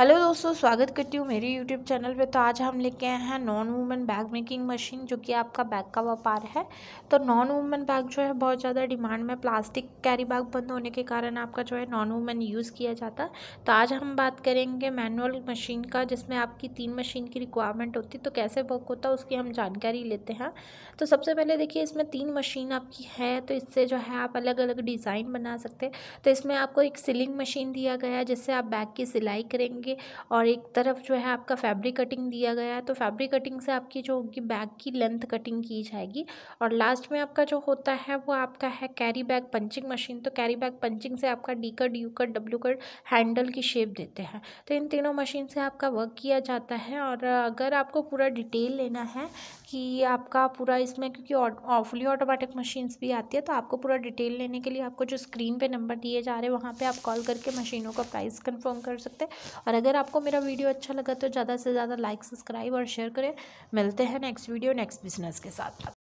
hello दोस्तों स्वागत करती हूँ मेरे यूट्यूब चैनल पे तो आज हम लेके आए हैं non woven bag making machine जो कि आपका बैग का व्यापार है तो नॉन वूमेन बैग जो है बहुत ज़्यादा डिमांड में प्लास्टिक कैरी बैग बंद होने के कारण आपका जो है नॉन वूमेन यूज़ किया जाता है तो आज हम बात करेंगे मैनुअल मशीन का जिसमें आपकी तीन मशीन की रिक्वायरमेंट होती तो कैसे वर्क होता है उसकी हम जानकारी लेते हैं तो सबसे पहले देखिए इसमें तीन मशीन आपकी है तो इससे जो है आप अलग अलग डिज़ाइन बना सकते तो इसमें आपको एक सिलिंग मशीन दिया गया है जिससे आप बैग की सिलाई करेंगे होंगे और एक तरफ जो है आपका फैब्रिक कटिंग दिया गया है तो फैब्रिक कटिंग से आपकी जो होगी बैग की लेंथ कटिंग की जाएगी और लास्ट में आपका जो होता है वो आपका है कैरी बैग पंचिंग मशीन तो कैरी बैग पंचिंग से आपका D cut U cut W cut handle की शेप देते हैं तो इन तीनों मशीन से आपका वर्क किया जाता है और अगर आपको पूरा डिटेल लेना है कि आपका पूरा इसमें क्योंकि ऑफली ऑटोमेटिक मशीन्स भी आती है तो आपको पूरा डिटेल लेने के लिए आपको जो स्क्रीन पे नंबर दिए जा रहे हैं वहाँ पे आप कॉल करके मशीनों का प्राइस कंफर्म कर सकते हैं और और अगर आपको मेरा वीडियो अच्छा लगा तो ज़्यादा से ज़्यादा लाइक सब्सक्राइब और शेयर करें मिलते हैं नेक्स्ट वीडियो नेक्स्ट बिजनेस के साथ